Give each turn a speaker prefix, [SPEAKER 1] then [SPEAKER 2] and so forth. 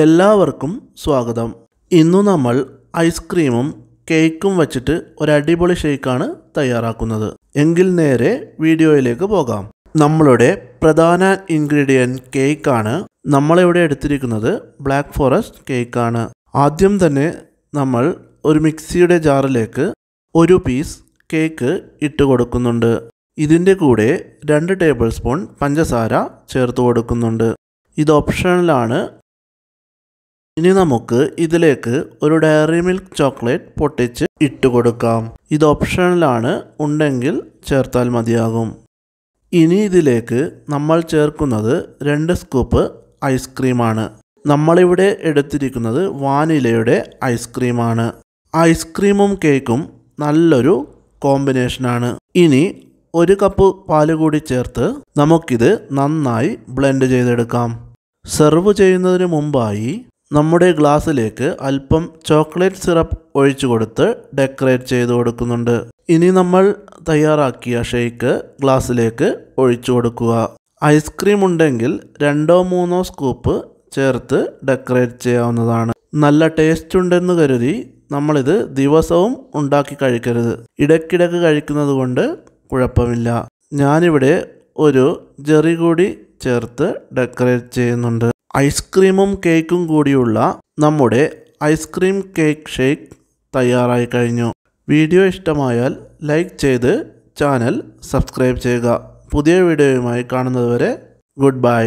[SPEAKER 1] എല്ലാവർക്കും സ്വാഗതം ഇന്നു നമ്മൾ ഐസ്ക്രീമും കേക്കും വച്ചിട്ട് ഒരടിപൊളി ഷേക്കാണ് തയ്യാറാക്കുന്നത് എങ്കിൽ നേരെ വീഡിയോയിലേക്ക് പോകാം നമ്മളുടെ പ്രധാന ഇൻഗ്രീഡിയൻറ്റ് കേക്കാണ് നമ്മളിവിടെ എടുത്തിരിക്കുന്നത് ബ്ലാക്ക് ഫോറസ്റ്റ് കേക്കാണ് ആദ്യം തന്നെ നമ്മൾ ഒരു മിക്സിയുടെ ജാറിലേക്ക് ഒരു പീസ് കേക്ക് ഇട്ട് കൊടുക്കുന്നുണ്ട് ഇതിൻ്റെ കൂടെ രണ്ട് ടേബിൾ സ്പൂൺ പഞ്ചസാര ചേർത്ത് കൊടുക്കുന്നുണ്ട് ഇത് ഓപ്ഷണലാണ് ഇനി നമുക്ക് ഇതിലേക്ക് ഒരു ഡയറി മിൽക്ക് ചോക്ലേറ്റ് പൊട്ടിച്ച് ഇട്ട് കൊടുക്കാം ഇത് ഓപ്ഷനിലാണ് ഉണ്ടെങ്കിൽ ചേർത്താൽ മതിയാകും ഇനി ഇതിലേക്ക് നമ്മൾ ചേർക്കുന്നത് രണ്ട് സ്കൂപ്പ് ഐസ്ക്രീമാണ് നമ്മളിവിടെ എടുത്തിരിക്കുന്നത് വാനിലയുടെ ഐസ്ക്രീമാണ് ഐസ്ക്രീമും കേക്കും നല്ലൊരു കോമ്പിനേഷനാണ് ഇനി ഒരു കപ്പ് പാല് കൂടി ചേർത്ത് നമുക്കിത് നന്നായി ബ്ലെൻഡ് ചെയ്തെടുക്കാം സെർവ് ചെയ്യുന്നതിന് മുമ്പായി നമ്മുടെ ഗ്ലാസ്സിലേക്ക് അല്പം ചോക്ലേറ്റ് സിറപ്പ് ഒഴിച്ചു കൊടുത്ത് ഡെക്കറേറ്റ് ചെയ്ത് കൊടുക്കുന്നുണ്ട് ഇനി നമ്മൾ തയ്യാറാക്കിയ ഷേക്ക് ഗ്ലാസ്സിലേക്ക് ഒഴിച്ചു കൊടുക്കുക ഐസ്ക്രീം ഉണ്ടെങ്കിൽ രണ്ടോ മൂന്നോ സ്കൂപ്പ് ചേർത്ത് ഡെക്കറേറ്റ് ചെയ്യാവുന്നതാണ് നല്ല ടേസ്റ്റ് ഉണ്ടെന്ന് കരുതി നമ്മളിത് ദിവസവും ഉണ്ടാക്കി കഴിക്കരുത് ഇടയ്ക്കിടയ്ക്ക് കഴിക്കുന്നത് കൊണ്ട് കുഴപ്പമില്ല ഞാനിവിടെ ഒരു ജെറി കൂടി ചേർത്ത് ഡെക്കറേറ്റ് ചെയ്യുന്നുണ്ട് ഐസ്ക്രീമും കേക്കും കൂടിയുള്ള നമ്മുടെ ഐസ്ക്രീം കേക്ക് ഷേക്ക് തയ്യാറായി കഴിഞ്ഞു വീഡിയോ ഇഷ്ടമായാൽ ലൈക്ക് ചെയ്ത് ചാനൽ സബ്സ്ക്രൈബ് ചെയ്യുക പുതിയ വീഡിയോയുമായി കാണുന്നതുവരെ ഗുഡ് ബൈ